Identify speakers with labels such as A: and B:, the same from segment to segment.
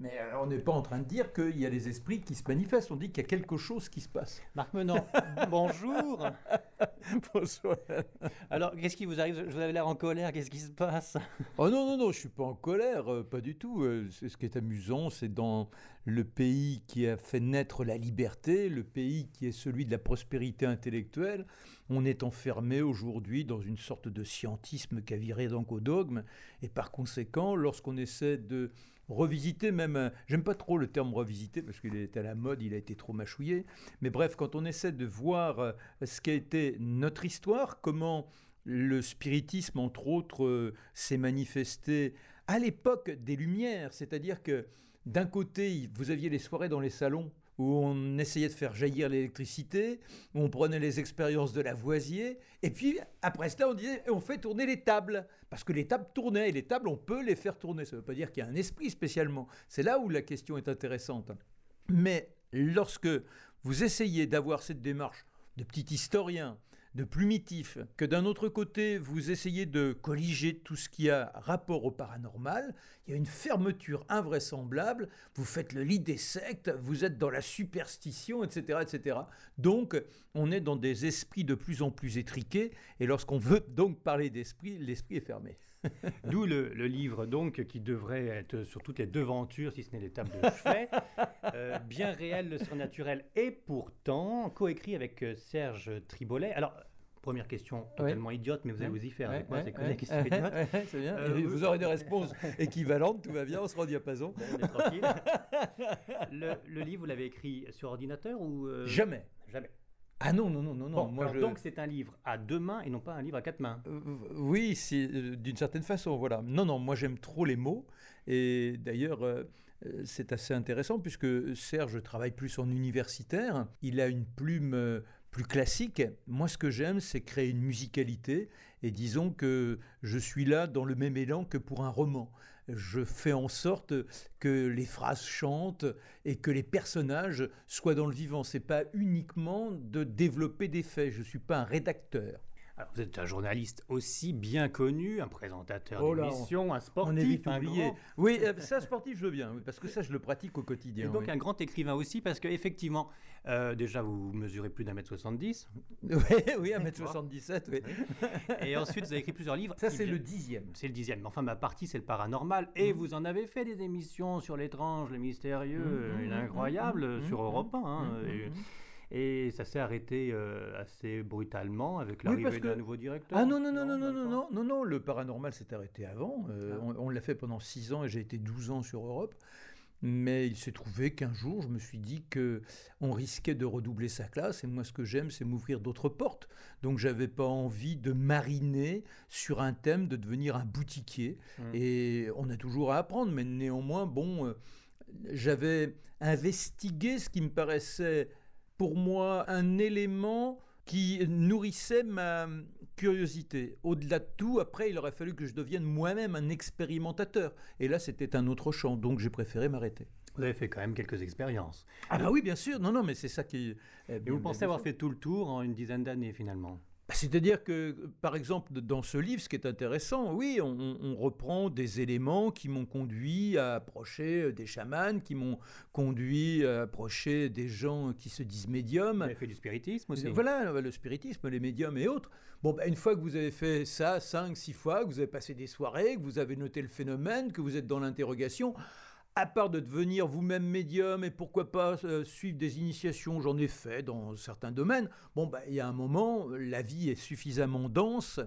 A: Mais euh, on n'est pas en train de dire qu'il y a des esprits qui se manifestent, on dit qu'il y a quelque chose qui se passe. Marc Menant, bonjour. Bonsoir. Alors, qu'est-ce
B: qui vous arrive Vous avez l'air en colère, qu'est-ce qui se
A: passe Oh non, non, non, je ne suis pas en colère, euh, pas du tout. Euh, ce qui est amusant, c'est dans le pays qui a fait naître la liberté, le pays qui est celui de la prospérité intellectuelle, on est enfermé aujourd'hui dans une sorte de scientisme qui a viré donc au dogme, et par conséquent, lorsqu'on essaie de revisiter même, euh, j'aime pas trop le terme revisiter parce qu'il est à la mode, il a été trop mâchouillé, mais bref, quand on essaie de voir euh, ce qu'a été notre histoire, comment le spiritisme, entre autres, euh, s'est manifesté à l'époque des Lumières, c'est-à-dire que d'un côté, vous aviez les soirées dans les salons où on essayait de faire jaillir l'électricité, où on prenait les expériences de Lavoisier, et puis après cela, on disait, on fait tourner les tables, parce que les tables tournaient, et les tables, on peut les faire tourner. Ça ne veut pas dire qu'il y a un esprit spécialement. C'est là où la question est intéressante. Mais lorsque vous essayez d'avoir cette démarche de petit historien, de plumitif, que d'un autre côté, vous essayez de colliger tout ce qui a rapport au paranormal, il y a une fermeture invraisemblable, vous faites le lit des sectes, vous êtes dans la superstition, etc. etc. Donc, on est dans des esprits de plus en plus étriqués, et lorsqu'on veut donc parler d'esprit, l'esprit est fermé. D'où le, livre donc qui devrait être sur
B: toutes les devantures, si ce n'est les tables de chevet, euh, bien réel, le surnaturel, et pourtant coécrit avec euh, Serge Tribolet. Alors Première question totalement idiote, mais vous allez vous y faire avec moi, c'est comme euh, vous aurez des réponses
A: équivalentes, tout va bien, on se au diapason. Ben, tranquille.
B: le, livre, vous l'avez écrit sur ordinateur ou Jamais.
A: Jamais. Ah non, non, non, non, bon, Donc c'est un livre à deux mains et non pas un livre à quatre mains. Euh, oui, c'est euh, d'une certaine façon, voilà. Non, non, moi j'aime trop les mots. Et d'ailleurs, euh, c'est assez intéressant puisque Serge travaille plus en universitaire. Il a une plume plus classique. Moi, ce que j'aime, c'est créer une musicalité. Et disons que je suis là dans le même élan que pour un roman je fais en sorte que les phrases chantent et que les personnages soient dans le vivant. C'est pas uniquement de développer des faits. Je suis pas un rédacteur. vous êtes un journaliste
B: aussi bien connu, un présentateur de oh d'émission, un sportif, un grand. Oui, ça, euh, sportif, je veux bien, parce que ça, je le pratique au quotidien. Et donc, un grand écrivain aussi, parce qu'effectivement, euh, déjà, vous mesurez plus d'un mètre 70. oui, oui, un mètre 77, oui. Et ensuite, vous avez écrit plusieurs livres. Ça, c'est le dixième. C'est le dixième. Enfin, ma partie, c'est le paranormal. Et mm. vous en avez fait des émissions sur l'étrange, le mystérieux, l'incroyable, mm, mm, sur Europe 1. Hein, et ça s'est arrêté euh, assez brutalement avec l'arrivée d'un nouveau directeur. Ah
A: non, non, non, non, non, non, non, non, non, le paranormal s'est arrêté avant. Euh, ah. On, on l'a fait pendant 6 ans et j'ai été 12 ans sur Europe. Mais il s'est trouvé qu'un jour, je me suis dit que on risquait de redoubler sa classe. Et moi, ce que j'aime, c'est m'ouvrir d'autres portes. Donc, j'avais pas envie de mariner sur un thème, de devenir un boutiquier. Mmh. Et on a toujours à apprendre. Mais néanmoins, bon, euh, j'avais investigué ce qui me paraissait, pour moi, un élément qui nourrissait ma, curiosité. Au-delà de tout, après, il aurait fallu que je devienne moi-même un expérimentateur. Et là, c'était un autre champ, donc j'ai préféré m'arrêter. Vous avez fait quand même quelques expériences. Ah bah oui, bien sûr. Non, non, mais c'est ça qui...
B: Eh vous pensez avoir fait tout le tour en une dizaine d'années, finalement
A: c'est-à-dire que, par exemple, dans ce livre, ce qui est intéressant, oui, on, reprend des éléments qui m'ont conduit à approcher euh, des chamans, qui m'ont conduit à approcher des gens qui se disent médiums. Vous avez fait du spiritisme aussi. Voilà, le spiritisme, les médiums et autres. Bon, ben, une fois que vous avez fait ça cinq, six fois, que vous avez passé des soirées, que vous avez noté le phénomène, que vous êtes dans l'interrogation, à part de devenir vous-même médium et pourquoi pas euh, suivre des initiations, j'en ai fait dans certains domaines, bon, bah, il y a un moment, la vie est suffisamment dense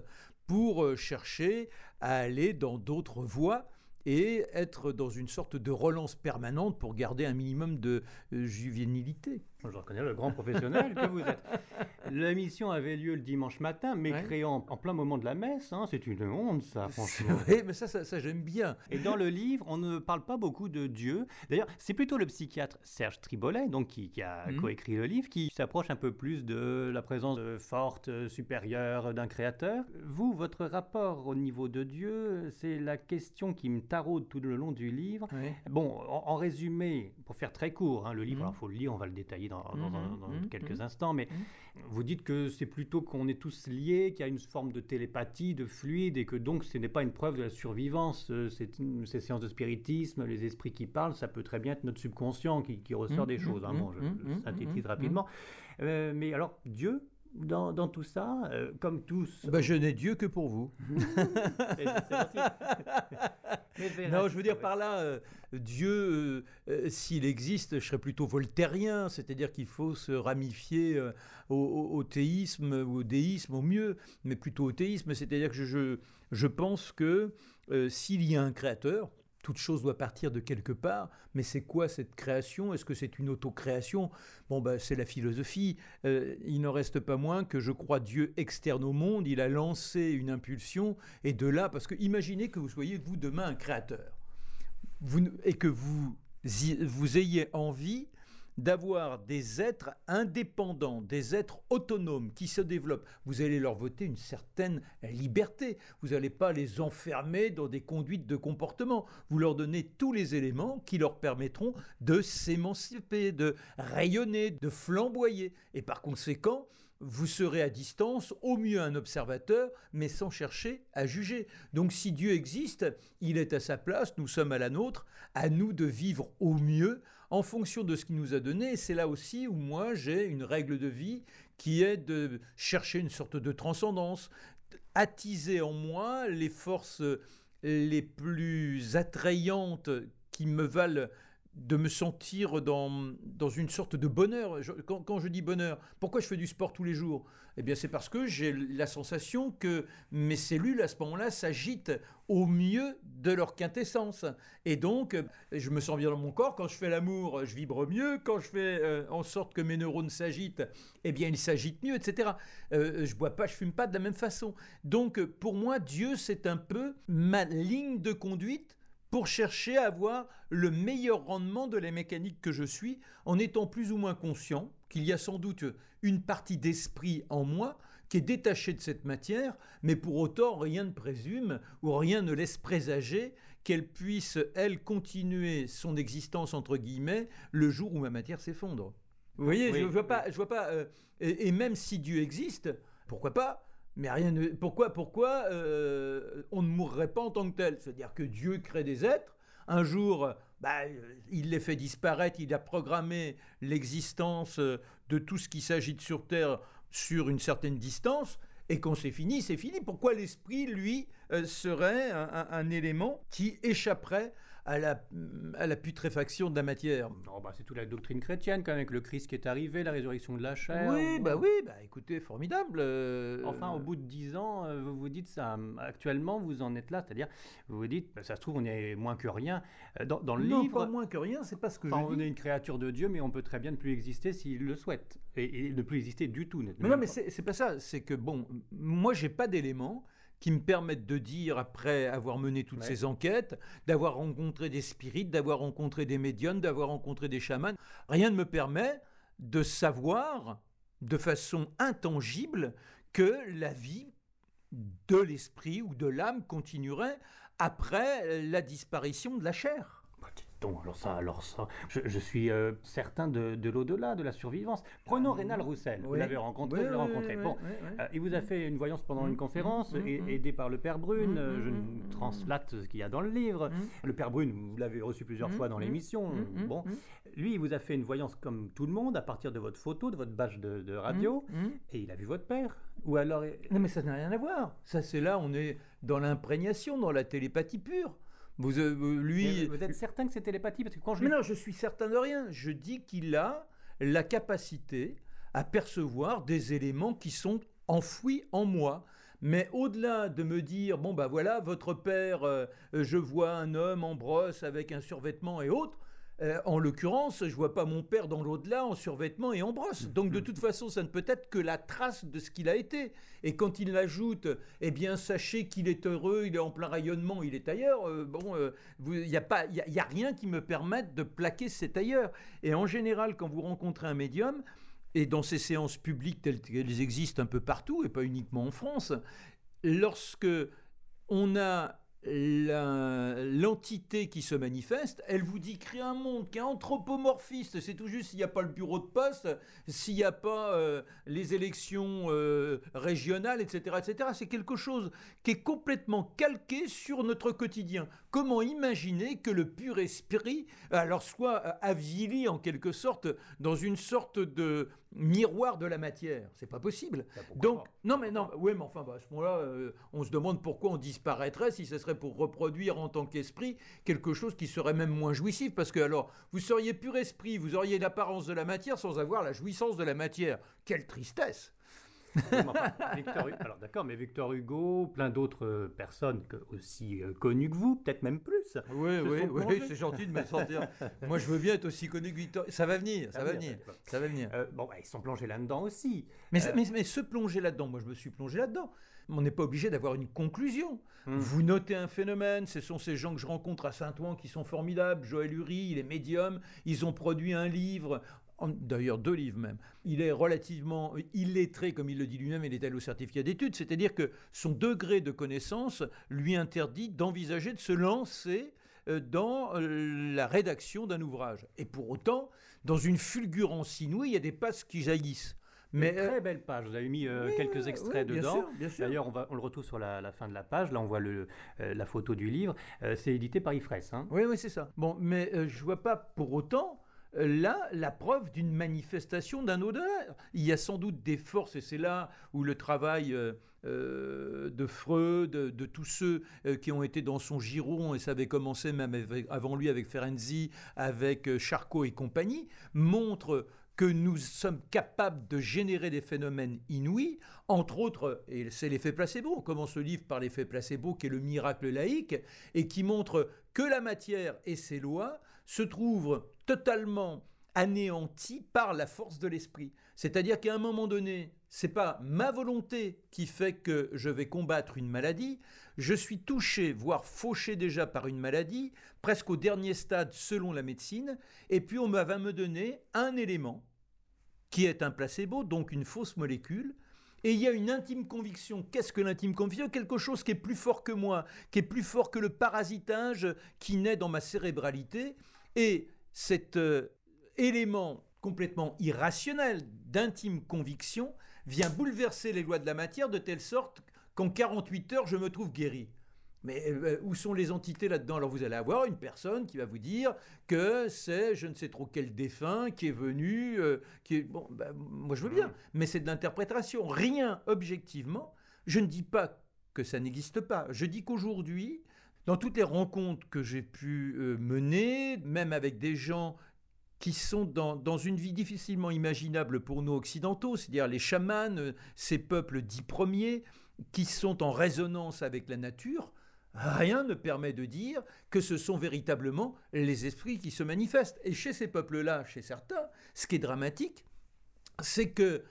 A: pour euh, chercher à aller dans d'autres voies et être dans une sorte de relance permanente pour garder un minimum de euh, juvénilité. Je reconnais le grand
B: professionnel que vous êtes. La mission avait lieu le dimanche matin, mais créant en plein moment de la messe. Hein. c'est une honte, ça, franchement. mais ça, ça, j'aime bien. Et dans le livre, on ne parle pas beaucoup de Dieu. D'ailleurs, c'est plutôt le psychiatre Serge Tribolet, donc qui, a hmm. coécrit le livre, qui s'approche un peu plus de la présence forte, supérieure d'un créateur. Vous, votre rapport au niveau de Dieu, c'est la question qui me taraude tout le long du livre. Bon, en, résumé, pour faire très court, hein, le livre, il hmm. faut le lire, on va le détailler dans, mm-hmm. mm-hmm. quelques mm-hmm. instants, mais vous dites que c'est plutôt qu'on est tous liés, qu'il y a une forme de télépathie, de fluide, et que donc ce n'est pas une preuve de la survivance. Euh, une, ces séances de spiritisme, les esprits qui parlent, ça peut très bien être notre subconscient qui, ressort des choses. Hein, bon, je, synthétise rapidement. Euh, mais alors, Dieu, dans, tout ça, euh, comme tous. Bah, je n'ai
A: Dieu que pour vous. non, je veux dire par là, euh, Dieu, euh, euh, s'il existe, je serais plutôt voltairien, c'est-à-dire qu'il faut se ramifier au, théisme ou théisme, au déisme au mieux, mais plutôt au théisme, c'est-à-dire que je pense que s'il y a un créateur, toute chose doit partir de quelque part, mais c'est quoi cette création Est-ce que c'est une autocréation Bon, ben, c'est la philosophie. Euh, il n'en reste pas moins que je crois Dieu externe au monde, il a lancé une impulsion, et de là, parce que imaginez que vous soyez, vous, demain, un créateur, et que vous ayez envie d'avoir des êtres indépendants, des êtres autonomes qui se développent. Vous allez leur voter une certaine liberté. Vous n'allez pas les enfermer dans des conduites de comportement. Vous leur donnez tous les éléments qui leur permettront de s'émanciper, de rayonner, de flamboyer. Et par conséquent, vous serez à distance, au mieux un observateur, mais sans chercher à juger. Donc si Dieu existe, il est à sa place, nous sommes à la nôtre, à nous de vivre au mieux en fonction de ce qu'il nous a donné, c'est là aussi où moi j'ai une règle de vie qui est de chercher une sorte de transcendance, attiser en moi les forces les plus attrayantes qui me valent de me sentir dans, une sorte de bonheur. quand, je dis bonheur, pourquoi je fais du sport tous les jours Eh bien, c'est parce que j'ai la sensation que mes cellules, à ce moment-là, s'agitent au mieux de leur quintessence. Et donc, je me sens bien dans mon corps. Quand je fais l'amour, je vibre mieux. Quand je fais euh, en sorte que mes neurones s'agitent, eh bien, ils s'agitent mieux, etc. Je euh, je bois pas, je fume pas de la même façon. Donc, pour moi, Dieu, c'est un peu ma ligne de conduite pour chercher à avoir le meilleur rendement de la mécanique que je suis en étant plus ou moins conscient qu'il y a sans doute une partie d'esprit en moi qui est détachée de cette matière, mais pour autant rien ne présume ou rien ne laisse présager qu'elle puisse, elle, continuer son existence entre guillemets le jour où ma matière s'effondre. Vous voyez, je ne vois pas, je vois pas euh, et, même si Dieu existe, pourquoi pas mais rien ne... Pourquoi, pourquoi euh, on ne mourrait pas en tant que tel C'est-à-dire que Dieu crée des êtres, un jour, bah, il les fait disparaître, il a programmé l'existence euh, de tout ce qui s'agite sur Terre sur une certaine distance, et quand c'est fini, c'est fini. Pourquoi l'esprit, lui, euh, serait un élément qui échapperait à la, mm,
B: à la putréfaction de la matière. Oh, bah c'est toute la doctrine chrétienne quand même, avec le Christ qui est arrivé, la résurrection de la chair. Oui, bah oui, bah écoutez, formidable. Euh, enfin, au euh, bout de dix ans, euh, vous vous dites ça. Actuellement, vous en êtes là, c'est-à-dire vous vous dites, bah, ça se trouve, on est moins que rien. Dans, dans le non, livre, pas moins
A: que rien, c'est pas ce que enfin, on est une
B: créature de Dieu, mais on peut très bien ne plus exister s'il le souhaite
A: et, ne plus exister du tout. Mais non, mais c'est pas ça. C'est que bon, moi, j'ai pas d'éléments qui me permettent de dire, après avoir mené toutes ces enquêtes, d'avoir rencontré des spirites, d'avoir rencontré des médiums, d'avoir rencontré des chamans, rien ne me permet de savoir de façon intangible que la vie de l'esprit ou de l'âme continuerait après la disparition de la chair.
B: Donc, alors ça, alors ça, je, suis euh, certain de, l'au-delà, de la survivance. Prenons ah, Rénal Roussel, vous l'avez rencontré, bon, il vous a fait une voyance pendant une mm, mm, conférence, mm, aidé par le père Brune, je translate ce qu'il y a dans le livre. Le père Brune, vous l'avez reçu plusieurs fois dans l'émission. Bon, lui, il vous a fait une voyance comme tout le monde, à partir de votre photo, de votre badge
A: de, radio, et il a vu votre père. Ou alors, non mais ça n'a rien à voir. Ça, c'est là, on est dans l'imprégnation, dans la télépathie pure. Euh, euh, vous, êtes certain que c'est télépathie parce que quand je... Mais non, je suis certain de rien. Je dis qu'il a la capacité à percevoir des éléments qui sont enfouis en moi. Mais au-delà de me dire, bon bah voilà, votre père, euh, je vois un homme en brosse avec un survêtement et autres, euh, en l'occurrence, je vois pas mon père dans l'au-delà en survêtement et en brosse. Donc de mm-hmm. toute façon, ça ne peut être que la trace de ce qu'il a été. Et quand il ajoute « eh bien, sachez qu'il est heureux, il est en plein rayonnement, il est ailleurs. Euh, bon, euh, il n'y a a rien qui me permette de plaquer cet ailleurs. Et en général, quand vous rencontrez un médium. Et dans ces séances publiques telles qu'elles existent un peu partout, et pas uniquement en France, lorsque on a l'entité qui se manifeste, elle vous dit crée un monde qui est anthropomorphiste. C'est tout juste s'il n'y a pas le bureau de poste, s'il n'y a pas euh, les élections euh, régionales, etc., etc. C'est quelque chose qui est complètement calqué sur notre quotidien. Comment imaginer que le pur esprit alors soit euh, avili en quelque sorte dans une sorte de miroir de la matière C'est pas possible. Bah, Donc non mais non, oui mais enfin bah, à ce moment-là, euh, on se demande pourquoi on disparaîtrait si ce serait pour reproduire en tant qu'esprit quelque chose qui serait même moins jouissif parce que alors vous seriez pur esprit, vous auriez l'apparence de la matière sans avoir la jouissance de la matière. Quelle tristesse
B: alors d'accord, mais Victor Hugo, plein d'autres euh, personnes aussi euh, connues que vous, peut-être même plus. Oui, oui, oui, c'est gentil de me sentir. Moi, je veux bien être
A: aussi connu que Victor. Ça va venir, ça, ah va venir, ça va venir. Euh, bon, ils sont plongés là-dedans aussi. Mais, se plonger là-dedans, moi, je me suis plongé là-dedans. On n'est pas obligé d'avoir une conclusion. Hmm. Vous notez un phénomène. Ce sont ces gens que je rencontre à Saint-Ouen qui sont formidables. Joël Uri, il est médium. Ils ont produit un livre d'ailleurs deux livres même. Il est relativement illettré, comme il le dit lui-même, il est allé au certificat d'études, c'est-à-dire que son degré de connaissance lui interdit d'envisager de se lancer euh, dans euh, la rédaction d'un ouvrage. Et pour autant, dans une fulgurance inouïe, il y a des passes qui jaillissent.
B: Mais très euh, belle page. Vous avez mis quelques extraits dedans. D'ailleurs, on, va, on le retrouve sur la, fin de la page. Là, on voit la photo du livre. c'est édité par Ifres. Hein. Oui, c'est ça. Bon, mais
A: je vois pas pour autant là la preuve d'une manifestation d'un odeur. Il y a sans doute des forces, et c'est là où le travail euh, euh, de Freud, de, tous ceux euh, qui ont été dans son giron, et ça avait commencé même avant lui avec Ferenzi, avec Charcot et compagnie, montre que nous sommes capables de générer des phénomènes inouïs, entre autres, et c'est l'effet placebo, on commence le livre par l'effet placebo qui est le miracle laïque, et qui montre que la matière et ses lois se trouve totalement anéanti par la force de l'esprit. C'est-à-dire qu'à un moment donné, c'est pas ma volonté qui fait que je vais combattre une maladie, je suis touché, voire fauché déjà par une maladie, presque au dernier stade selon la médecine, et puis on va me donner un élément qui est un placebo, donc une fausse molécule, et il y a une intime conviction. Qu'est-ce que l'intime conviction Quelque chose qui est plus fort que moi, qui est plus fort que le parasitage qui naît dans ma cérébralité et cet euh, élément complètement irrationnel d'intime conviction vient bouleverser les lois de la matière de telle sorte qu'en 48 heures, je me trouve guéri. Mais euh, euh, où sont les entités là-dedans Alors vous allez avoir une personne qui va vous dire que c'est je ne sais trop quel défunt qui est venu, qui est bon. Ben, moi je veux bien, mmh. mais c'est de l'interprétation. Rien objectivement. Je ne dis pas que ça n'existe pas. Je dis qu'aujourd'hui, dans toutes les rencontres que j'ai pu euh, mener, même avec des gens qui sont dans, une vie difficilement imaginable pour nous occidentaux, c'est-à-dire les chamans, euh, ces peuples dits premiers, qui sont en résonance avec la nature, rien ne permet de dire que ce sont véritablement les esprits qui se manifestent. Et chez ces peuples-là, chez certains, ce qui est dramatique, c'est que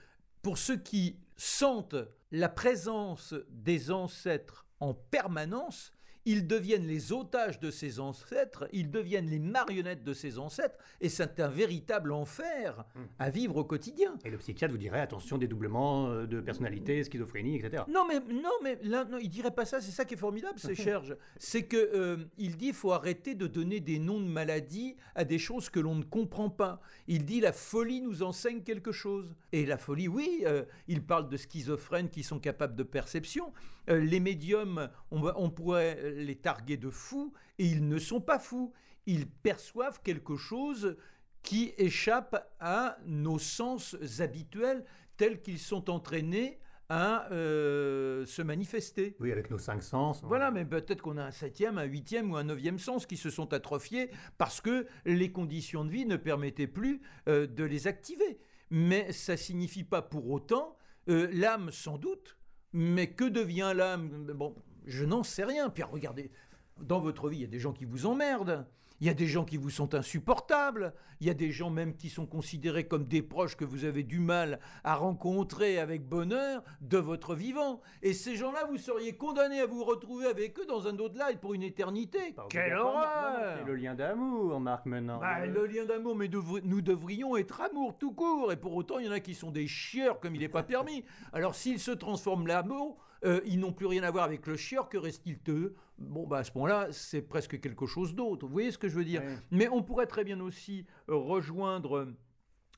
A: pour ceux qui sentent la présence des ancêtres en permanence, ils deviennent les otages de ses ancêtres, ils deviennent les marionnettes de ses ancêtres, et c'est un véritable enfer hmm. à vivre au quotidien. Et le psychiatre
B: vous dirait attention, dédoublement euh, de personnalité, schizophrénie, etc.
A: Non, mais non, mais là, non, il dirait pas ça. C'est ça qui est formidable, c'est Cherge, c'est que euh, il dit faut arrêter de donner des noms de maladies à des choses que l'on ne comprend pas. Il dit la folie nous enseigne quelque chose. Et la folie, oui, euh, il parle de schizophrènes qui sont capables de perception. Euh, les médiums, on, pourrait les targuer de fous, et ils ne sont pas fous. Ils perçoivent quelque chose qui échappe à nos sens habituels tels qu'ils sont entraînés à euh, se manifester. Oui, avec nos cinq sens. Hein. Voilà, mais peut-être qu'on a un septième, un huitième ou un neuvième sens qui se sont atrophiés parce que les conditions de vie ne permettaient plus euh, de les activer. Mais ça ne signifie pas pour autant, l'âme sans doute, mais que devient l'âme Bon, je n'en sais rien. Puis regardez, dans votre vie, il y a des gens qui vous emmerdent. Il y a des gens qui vous sont insupportables, il y a des gens même qui sont considérés comme des proches que vous avez du mal à rencontrer avec bonheur de votre vivant. Et ces gens-là, vous seriez condamnés à vous retrouver avec eux dans un autre live pour une éternité. Quelle horreur le lien d'amour, Marc, maintenant. Bah, euh. Le lien d'amour, mais nous devrions être amour tout court. Et pour autant, il y en a qui sont des chieurs comme il n'est pas permis. Alors s'ils se transforme l'amour, euh, ils n'ont plus rien à voir avec le chieur, que reste-t-il d'eux Bon, bah, à ce moment-là, c'est presque quelque chose d'autre. Vous voyez ce que je veux dire Mais on pourrait très bien aussi euh, rejoindre euh,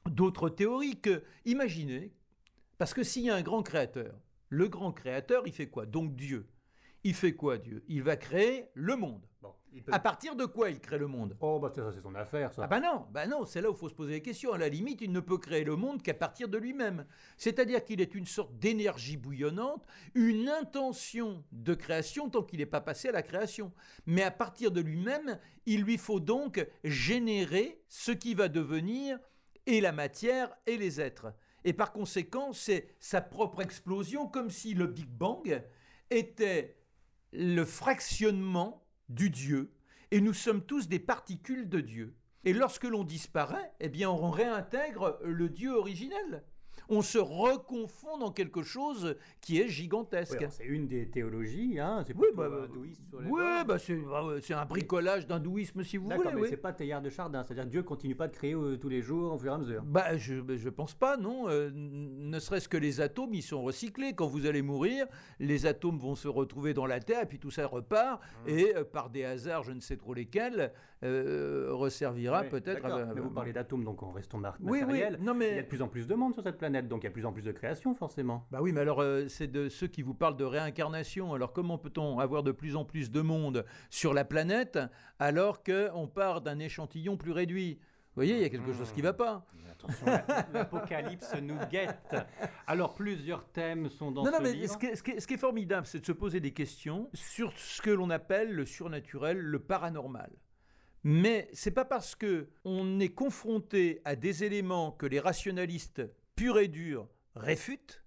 A: d'autres théories que, imaginez, parce que s'il y a un grand créateur, le grand créateur, il fait quoi Donc Dieu. Il fait quoi Dieu Il va créer le monde. Bon. À partir de quoi il crée le monde Oh, bah ça, c'est son affaire, ça. Ah bah non, bah non, c'est là où il faut se poser la questions. À la limite, il ne peut créer le monde qu'à partir de lui-même. C'est-à-dire qu'il est une sorte d'énergie bouillonnante, une intention de création tant qu'il n'est pas passé à la création. Mais à partir de lui-même, il lui faut donc générer ce qui va devenir et la matière et les êtres. Et par conséquent, c'est sa propre explosion, comme si le Big Bang était le fractionnement du Dieu, et nous sommes tous des particules de Dieu. Et lorsque l'on disparaît, eh bien on réintègre le Dieu originel on se reconfond dans quelque chose qui est gigantesque. c'est une des théologies, hein, c'est c'est un bricolage d'hindouisme si vous voulez. mais c'est pas Théard de Chardin, c'est-à-dire Dieu continue pas de créer euh, tous les jours au fur et à mesure. Bah, je, ne bah, pense pas, non. Euh, ne serait-ce que les atomes, ils sont recyclés. Quand vous allez mourir, les atomes vont se retrouver dans la Terre, et puis tout ça repart, mmh. et euh, par des hasards, je ne sais trop lesquels, euh, resservira peut-être. Euh, vous parlez
B: d'atomes, donc en restant
A: mat matériel. non, mais... Il y a de plus en plus de monde sur cette planète, donc il y a de plus en plus de création, forcément. Bah oui, mais alors euh, c'est de ceux qui vous parlent de réincarnation. Alors comment peut-on avoir de plus en plus de monde sur la planète alors qu'on part d'un échantillon plus réduit vous voyez, il y a quelque chose qui ne va pas. attention,
B: l'apocalypse nous guette.
A: Alors, plusieurs thèmes sont dans non, ce non, mais ce qui est formidable, c'est de se poser des questions sur ce que l'on appelle le surnaturel, le paranormal. Mais c'est pas parce que on est confronté à des éléments que les rationalistes purs et durs réfutent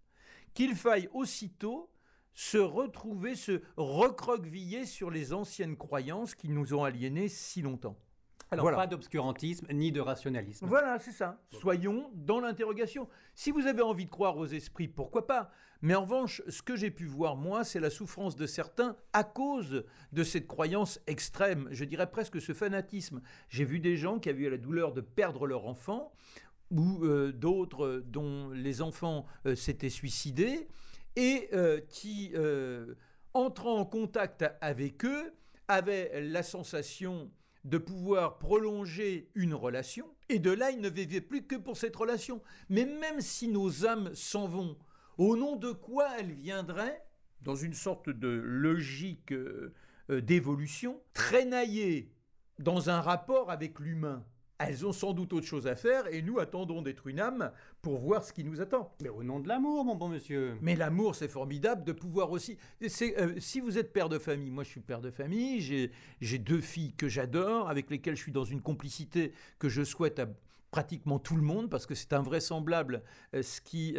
A: qu'il faille aussitôt se retrouver, se recroqueviller sur les anciennes croyances qui nous ont aliénés si longtemps. Alors pas d'obscurantisme ni de rationalisme. Voilà, c'est ça. Soyons dans l'interrogation. Si vous avez envie de croire aux esprits, pourquoi pas mais en revanche, ce que j'ai pu voir, moi, c'est la souffrance de certains à cause de cette croyance extrême, je dirais presque ce fanatisme. J'ai vu des gens qui avaient eu la douleur de perdre leur enfant, ou euh, d'autres euh, dont les enfants euh, s'étaient suicidés, et qui, entrant en contact avec eux, avaient la sensation de pouvoir prolonger une relation, et de là, ils ne vivaient plus que pour cette relation. Mais même si nos âmes s'en vont, au nom de quoi elles viendraient, dans une sorte de logique euh, euh, d'évolution, traînailler dans un rapport avec l'humain. Elles ont sans doute autre chose à faire et nous attendons d'être une âme pour voir ce qui nous attend. Mais au nom de l'amour, mon bon monsieur. Mais l'amour, c'est formidable de pouvoir aussi. Euh, si vous êtes père de famille, moi je suis père de famille, j'ai deux filles que j'adore, avec lesquelles je suis dans une complicité que je souhaite à pratiquement tout le monde, parce que c'est invraisemblable ce qui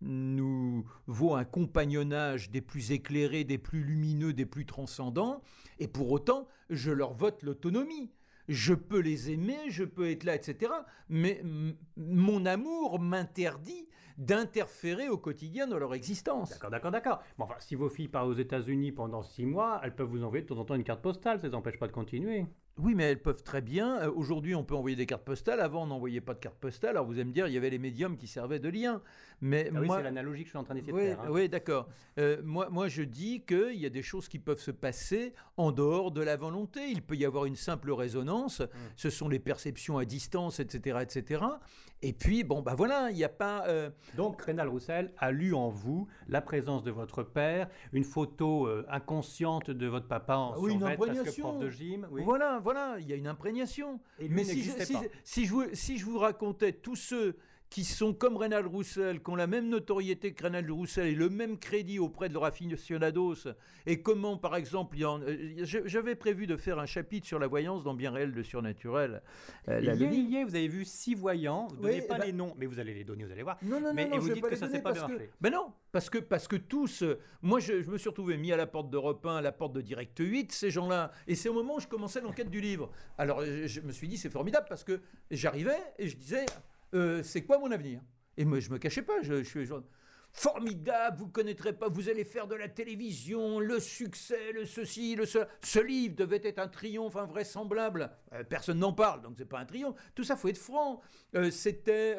A: nous vaut un compagnonnage des plus éclairés, des plus lumineux, des plus transcendants, et pour autant, je leur vote l'autonomie. Je peux les aimer, je peux être là, etc. Mais mon amour m'interdit d'interférer au quotidien dans leur existence. D'accord, d'accord, d'accord. Bon, enfin, si vos filles partent aux États-Unis pendant six mois, elles peuvent vous envoyer de temps en temps une carte postale, ça ne les empêche pas de continuer. Oui, mais elles peuvent très bien. Euh, aujourd'hui, on peut envoyer des cartes postales. Avant, on n'envoyait pas de cartes postales. Alors, vous allez me dire, il y avait les médiums qui servaient de lien. Mais ah moi... oui, c'est l'analogie que je suis en train d'essayer de faire. Hein. Oui, d'accord. Euh, moi, moi, je dis qu'il y a des choses qui peuvent se passer en dehors de la volonté. Il peut y avoir une simple résonance. Mmh. Ce sont les perceptions à distance, etc., etc. Et puis, bon, ben voilà, il n'y a pas... Euh,
B: Donc, Rénal Roussel a lu en vous la présence de votre père, une photo euh, inconsciente de votre papa en ah oui, parce que porte de gym.
A: Voilà, voilà, il y a une imprégnation. Mais si je, si, je vous, si je vous racontais tous ceux qui sont comme Reynald Roussel, qui ont la même notoriété que Reynald Roussel et le même crédit auprès de leur aficionados, et comment, par exemple, euh, j'avais prévu de faire un chapitre sur la voyance dans Bien réel, le surnaturel. il, y est, vous avez vu six voyants, vous ne donnez pas bah les noms, mais vous allez les donner, vous allez voir. Non, non, mais, non, et vous dites que ça s'est pas bien marché. non, parce que, parce que tous, euh, moi je, me suis retrouvé mis à la porte de 1, à la porte de Direct 8, ces gens-là, et c'est au moment où je commençais l'enquête du livre. Alors je, je me suis dit, c'est formidable, parce que j'arrivais et je disais... Euh, c'est quoi mon avenir Et moi, je me cachais pas, je, suis Formidable, vous connaîtrez pas, vous allez faire de la télévision, le succès, le ceci, le cela. Ce livre devait être un triomphe invraisemblable. Euh, personne n'en parle, donc c'est pas un triomphe. Tout ça, faut être franc. Euh, c'était,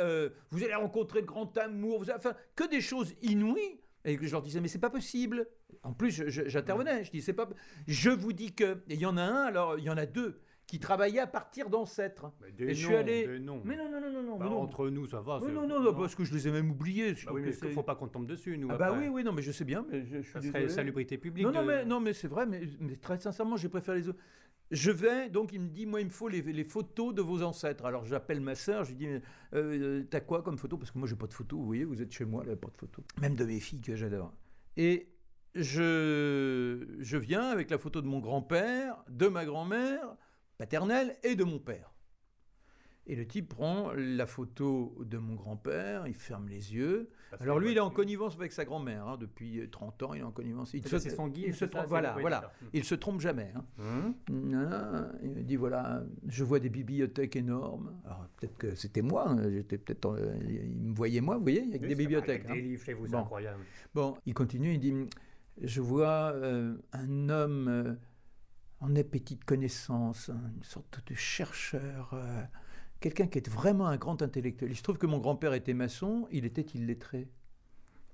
A: vous allez rencontrer grand amour, que des choses inouïes. Et que je leur disais, mais c'est pas possible. En plus, j'intervenais, je, disais je dis, c'est pas. Je vous dis que. il y en a un, alors il y en a deux qui travaillait à partir d'ancêtres. Mais des et je suis allé. Des noms. Mais non, non, non, non, non. Bah, entre
B: nous, ça va. non, non, non, parce que je les ai même oubliés. Je bah faut pas qu'on tombe dessus, nous. Ah bah oui,
A: oui, non, mais je sais bien, mais je, suis. salubrité publique. Non, non, mais, non, mais c'est vrai, mais, très sincèrement, j'ai préfère les autres. Je vais, donc il me dit, moi, il me faut les, photos de vos ancêtres. Alors j'appelle ma sœur, je lui dis, euh, t'as quoi comme photo Parce que moi, j'ai pas de photo. vous voyez, vous êtes chez moi, là, pas de photos. Même de mes filles que j'adore. Et je, je viens avec la photo de mon grand-père, de ma grand-mère, paternel et de mon père. Et le type prend la photo de mon grand-père, il ferme les yeux. Alors lui, il est en connivence avec sa grand-mère. Hein. depuis 30 euh, ans, il est en connivence. Il se, trompe, voilà, voilà. Hmm. Il se trompe jamais. Hein. me hmm. hein, dit, voilà, je vois des bibliothèques énormes. Alors peut-être que c'était moi, hein, j'étais peut-être... Euh, il me voyait moi, vous voyez, avec des bibliothèques. des livres chez vous, bon. incroyable. il continue, il dit, je vois euh, un homme en appétit de connaissance, hein, une sorte de chercheur, euh, quelqu'un qui est vraiment un grand intellectuel. Il se trouve que mon grand-père était maçon, il était illettré.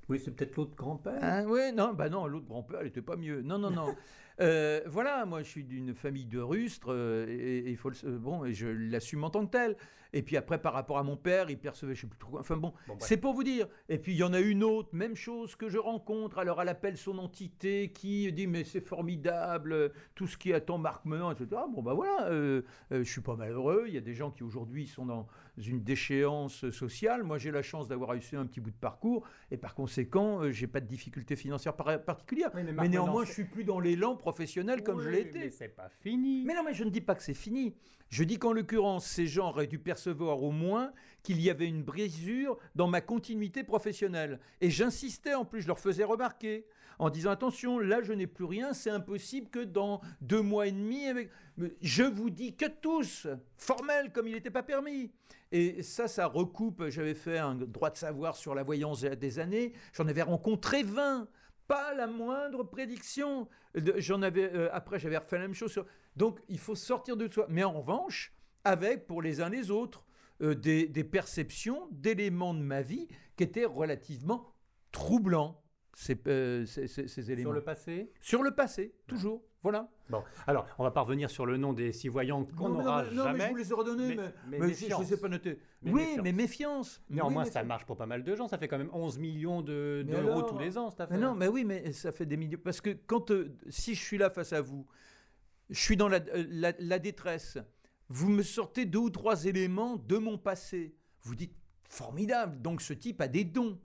A: Oui, c'est peut-être l'autre grand-père. Hein, oui, non, bah non, l'autre grand-père, il n'était pas mieux. Non, non, non. Euh, voilà, moi je suis d'une famille de rustres, euh, et, il faut euh, bon, et je l'assume en tant que tel. Et puis après, par rapport à mon père, il percevait, je sais plus trop. quoi. Enfin bon, c'est pour vous dire. Et puis il y en a une autre, même chose que je rencontre. Alors elle appelle son entité qui dit mais c'est formidable, tout ce qui attend Marc Menon, etc. Bon ben voilà, euh, je suis pas malheureux. Il y a des gens qui aujourd'hui sont dans une déchéance sociale. Moi, j'ai la chance d'avoir réussi un petit bout de parcours et par conséquent, je euh, j'ai pas de difficultés financières particulières. mais, néanmoins, je suis plus dans l'élan professionnel comme je l'ai été. Mais c'est pas fini. Mais non, mais je ne dis pas que c'est fini. Je dis qu'en l'occurrence, ces gens auraient dû percevoir au moins qu'il y avait une brisure dans ma continuité professionnelle. Et j'insistais en plus, je leur faisais remarquer en disant attention, là je n'ai plus rien, c'est impossible que dans deux mois et demi, avec... je vous dis que tous, formel comme il n'était pas permis. Et ça, ça recoupe, j'avais fait un droit de savoir sur la voyance des années, j'en avais rencontré 20 pas la moindre prédiction. J'en avais euh, après j'avais refait la même chose. Donc il faut sortir de soi. Mais en revanche, avec pour les uns les autres euh, des perceptions d'éléments de ma vie qui étaient relativement troublants. Euh, éléments. Sur le passé Sur le passé, toujours.
B: Voilà. Bon, alors, on va pas revenir sur le nom des six voyants qu'on n'aura jamais. Non, mais je vous les
A: ai mais, je ne les pas
B: notés. oui, mais
A: méfiance.
B: Néanmoins, ça marche pour pas mal de gens. Ça fait quand même
A: 11 millions d'euros de, tous les ans, cette affaire. non, mais oui, mais ça fait des millions. Parce que quand, euh, si je suis là face à vous, je suis dans euh, la détresse, vous me sortez deux ou trois éléments de mon passé. Vous dites, formidable, donc ce type a des dons.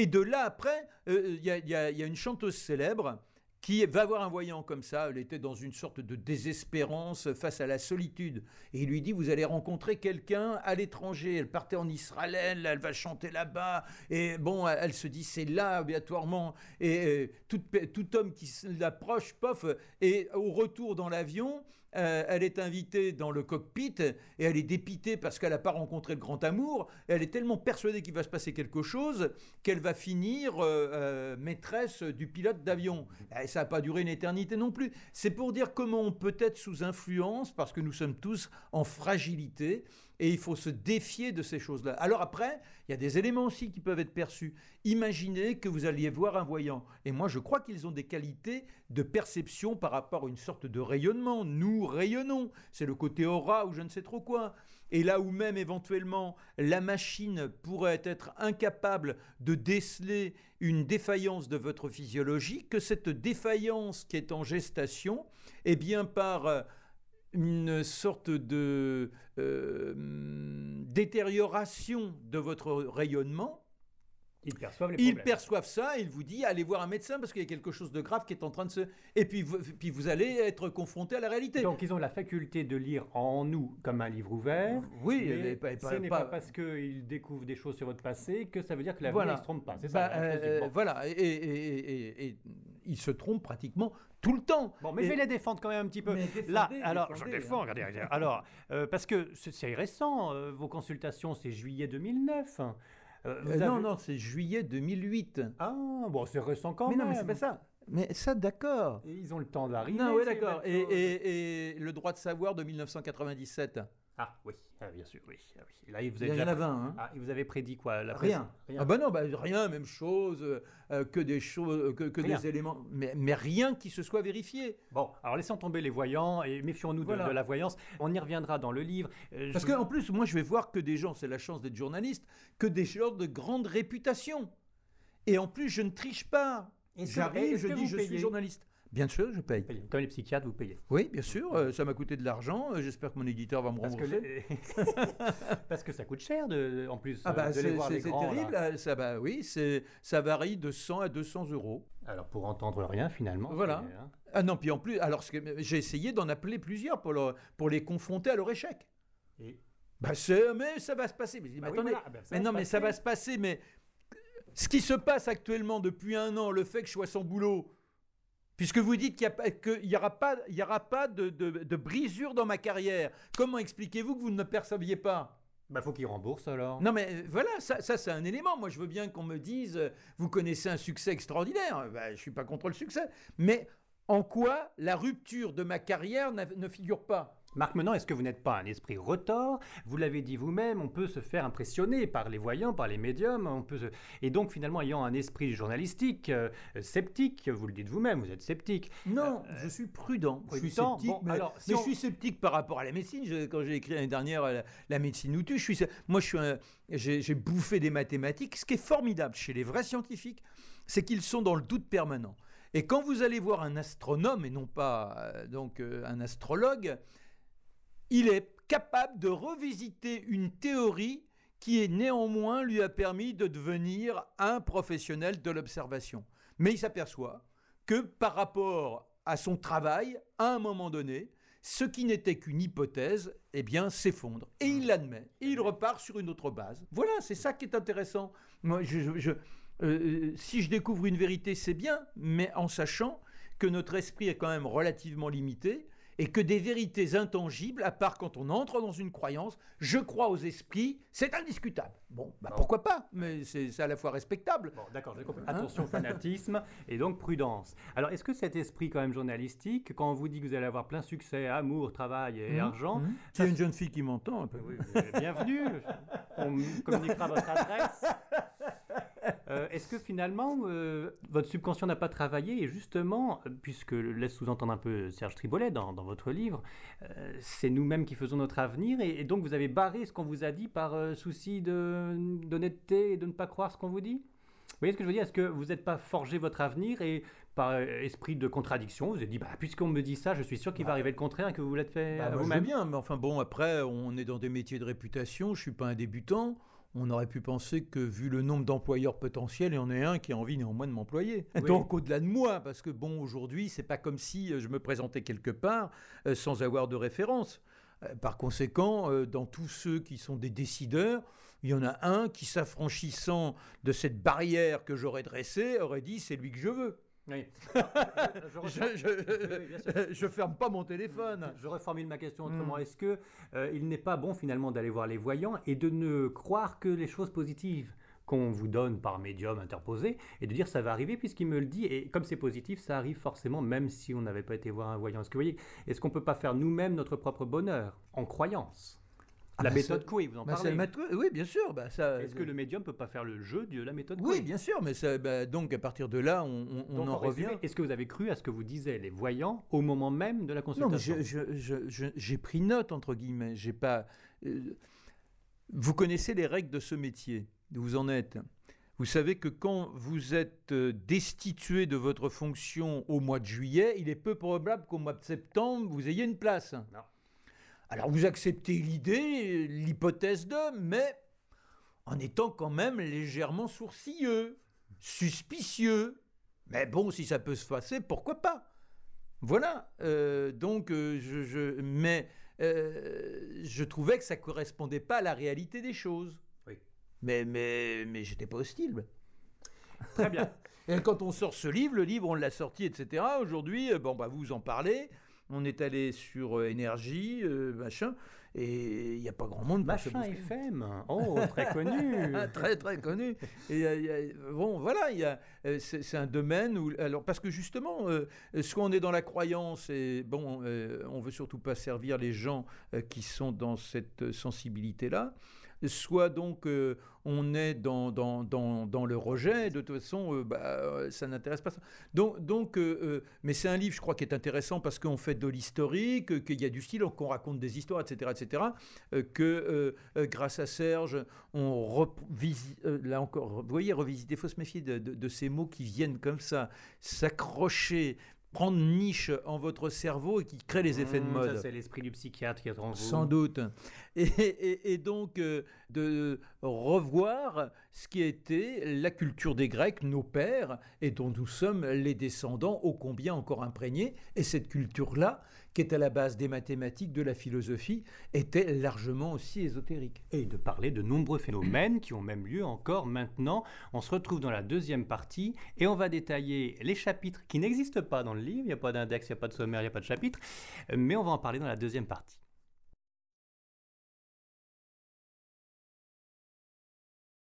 A: Et de là après, euh, il y, a une chanteuse célèbre qui va voir un voyant comme ça, elle était dans une sorte de désespérance face à la solitude. Et il lui dit, vous allez rencontrer quelqu'un à l'étranger, elle partait en Israël, elle va chanter là-bas, et bon, elle se dit, c'est là, obligatoirement, et euh, tout, tout homme qui l'approche, pof, et au retour dans l'avion, euh, elle est invitée dans le cockpit, et elle est dépitée parce qu'elle n'a pas rencontré le grand amour, elle est tellement persuadée qu'il va se passer quelque chose, qu'elle va finir euh, maîtresse du pilote d'avion mmh. eh, ça n'a pas duré une éternité non plus. C'est pour dire comment on peut être sous influence, parce que nous sommes tous en fragilité, et il faut se défier de ces choses-là. Alors après, il y a des éléments aussi qui peuvent être perçus. Imaginez que vous alliez voir un voyant, et moi je crois qu'ils ont des qualités de perception par rapport à une sorte de rayonnement. Nous rayonnons, c'est le côté aura ou je ne sais trop quoi et là où même éventuellement la machine pourrait être incapable de déceler une défaillance de votre physiologie, que cette défaillance qui est en gestation, est eh bien par euh, une sorte de euh, hum, détérioration de votre rayonnement, ils perçoivent, ça, ils perçoivent ça vous disent « allez voir un médecin parce qu'il y a quelque chose de grave qui est en train de se. Et puis vous, puis vous allez être confronté à la réalité. Donc ils ont la faculté de lire en nous comme un livre ouvert. Oui, mais pas, ce n'est pas,
B: parce qu'ils découvrent des choses sur votre passé que ça veut dire que la voix ne se trompe pas. Bah, euh,
A: voilà, et, ils se trompent pratiquement tout le temps. Bon, mais je vais les défendre quand même un petit peu. Là, alors je hein. défends. Regardez, alors euh, parce que
B: c'est récent, euh, vos consultations, c'est juillet 2009. Euh, euh, non, non, c'est juillet 2008. Ah, bon, c'est récent quand mais même. Mais non, mais c'est pas
A: ça. Mais ça, d'accord. Ils ont le
B: temps d'arriver. Non, oui, d'accord.
A: Euh, et, le droit de savoir de 1997. Ah
B: oui, ah, bien sûr, oui. Ah, Là, il 20. vous avez prédit quoi la rien. Ah ben non, bah,
A: rien, même chose, euh, euh, que des choses, euh, que, des éléments, mais, rien qui se soit
B: vérifié. Bon, alors laissons tomber les voyants et méfions-nous de, la voyance. On y reviendra dans le livre.
A: Parce que qu'en plus, moi, je vais voir que des gens, c'est la chance d'être journaliste, que des gens de grande réputation. Et en plus, je ne triche pas. J'arrive, je dis, je suis journaliste. Bien sûr, je paye. Comme les psychiatres, vous payez. Oui, bien sûr, euh, ça m'a coûté de l'argent. Euh, j'espère que mon éditeur va me rembourser. Parce que ça coûte cher, de, en plus, ah euh, bah, de les voir C'est terrible. Ça, bah oui, ça varie de 100 à 200 euros. Alors, pour entendre rien, finalement. Voilà. Hein. Ah non, puis en plus, alors j'ai essayé d'en appeler plusieurs pour, pour les confronter à leur échec. Et... Bah, mais ça va se passer. Mais, bah attendez, mais non, mais ça va se passer, mais... Ce qui se passe actuellement depuis un an, le fait que je sois sans boulot, Puisque vous dites qu'il n'y aura pas, de, brisure dans ma carrière, comment expliquez-vous que vous ne perceviez pas bah, faut qu'il rembourse alors. Non, mais euh, voilà, ça, c'est un élément. Moi, je veux bien qu'on me dise, euh, vous connaissez un succès extraordinaire. Euh, bah, je ne suis pas contre le succès. Mais en quoi la rupture de ma carrière ne figure pas Marc menon, est-ce que vous n'êtes pas un esprit retors
B: Vous l'avez dit vous-même, on peut se faire impressionner par les voyants, par les médiums, on peut et donc finalement ayant un esprit journalistique euh, sceptique, vous le dites vous-même, vous êtes sceptique. Non,
A: euh, je suis prudent. Je suis sceptique, par rapport à la médecine. quand j'ai écrit l'année dernière euh, la, médecine nous tu je suis, moi j'ai bouffé des mathématiques. Ce qui est formidable chez les vrais scientifiques, c'est qu'ils sont dans le doute permanent. Et quand vous allez voir un astronome et non pas donc un astrologue, il est capable de revisiter une théorie qui néanmoins lui a permis de devenir un professionnel de l'observation. Mais il s'aperçoit que par rapport à son travail, à un moment donné, ce qui n'était qu'une hypothèse, eh bien, s'effondre. Et il mmh. l'admet. Et il mmh. repart sur une autre base. Voilà, c'est ça qui est intéressant. Euh, euh, si je découvre une vérité, c'est bien, mais en sachant que notre esprit est quand même relativement limité, et que des vérités intangibles, à part quand on entre dans une croyance, je crois aux esprits, c'est indiscutable. Bon, bah pourquoi pas Mais c'est à la fois respectable.
B: Bon, d'accord, j'ai compris. Hein Attention fanatisme et donc prudence. Alors, est-ce que cet esprit quand même journalistique, quand on vous dit que vous allez avoir plein succès, amour, travail et mmh, argent...
A: c'est mmh. une jeune fille qui m'entend un Oui, bienvenue. on communiquera votre adresse.
B: Euh, est-ce que finalement, euh, votre subconscient n'a pas travaillé Et justement, puisque laisse sous-entendre un peu Serge Tribolet dans, votre livre, euh, c'est nous-mêmes qui faisons notre avenir. Et, donc, vous avez barré ce qu'on vous a dit par souci d'honnêteté et de ne pas croire ce qu'on vous dit vous voyez ce que je veux dire Est-ce que vous n'êtes pas forgé votre avenir et par esprit de contradiction, vous avez dit, bah,
A: puisqu'on me dit ça, je suis sûr qu'il va bah, arriver le contraire que vous l'êtes fait bah, vous-même bien, mais enfin bon, après, on est dans des métiers de réputation, je ne suis pas un débutant on aurait pu penser que vu le nombre d'employeurs potentiels, il y en a un qui a envie néanmoins de m'employer. Donc au-delà de moi, parce que bon, aujourd'hui, c'est pas comme si euh, je me présentais quelque part euh, sans avoir de référence. Euh, par conséquent, dans tous ceux qui sont des décideurs, il y en a un qui, s'affranchissant de cette barrière que j'aurais dressée, aurait dit c'est lui que je veux. Oui. Euh,
B: je, ferme pas mon téléphone. Je reformule ma question hmm. autrement. Est-ce que euh, il n'est pas bon finalement d'aller voir les voyants et de ne croire que les choses positives qu'on vous donne par médium interposé et de dire ça va arriver puisqu'il me le dit et comme c'est positif ça arrive forcément même si on n'avait pas été voir un voyant. Est-ce que vous est-ce qu'on peut pas faire nous-mêmes notre propre bonheur en croyance la ah, méthode Coué, vous en bah, parlez Oui, bien sûr. Bah, ça... Est-ce que euh, le médium peut pas faire le jeu de la méthode Coué Oui, bien sûr, mais ça, bah, donc à partir de là, on, en, revient. Est-ce que vous avez cru à ce que vous disaient les voyants
A: au moment même de la consultation Non, j'ai pris note, entre guillemets. J'ai pas... Euh, vous connaissez les règles de ce métier, vous en êtes. Vous savez que quand vous êtes euh, destitué de votre fonction au mois de juillet, il est peu probable qu'au mois de septembre, vous ayez une place. Non. Alors vous acceptez l'idée, l'hypothèse d'homme, mais en étant quand même légèrement sourcilleux, suspicieux. Mais bon, si ça peut se passer, pourquoi pas Voilà. Euh, donc, euh, je, euh, je trouvais que ça correspondait pas à la réalité des choses. Oui. Mais, mais, mais j'étais pas hostile. Très bien. Et quand on sort ce livre, le livre, on l'a sorti, etc. Aujourd'hui, bon, bah, vous en parlez. On est allé sur euh, énergie, euh, machin, et il n'y a pas grand monde. Machin FM, oh, très connu. très, très connu. Et, euh, bon, voilà, c'est, un domaine où. Alors, parce que justement, soit on est dans la croyance, et bon, on veut surtout pas servir les gens qui sont dans cette sensibilité-là, soit donc euh, on est dans, dans, le rejet, de toute façon, euh, bah, euh, ça n'intéresse pas. Donc, mais c'est un livre, je crois, qui est intéressant parce qu'on fait de l'historique, qu'il y a du style, qu'on raconte des histoires, etc., etc., que grâce à Serge, on revisite, là encore, voyez, revisiter, il faut se méfier de ces mots qui viennent comme ça, s'accrocher, prendre niche en votre cerveau et qui crée les effets de mmh, mode. Ça, c'est l'esprit du psychiatre qui est en vous. Sans doute. Et, donc, euh, de revoir ce qui était la culture des Grecs, nos pères, et dont nous sommes les descendants, ô combien encore imprégnés, et cette culture-là qui est à la base des mathématiques, de la philosophie, était largement
B: aussi ésotérique. Et de parler de nombreux phénomènes qui ont même lieu encore maintenant. On se retrouve dans la deuxième partie et on va détailler les chapitres qui n'existent pas dans le livre. Il n'y a pas d'index, il n'y a pas de
A: sommaire, il n'y a pas de chapitre, mais on va en parler dans la deuxième partie.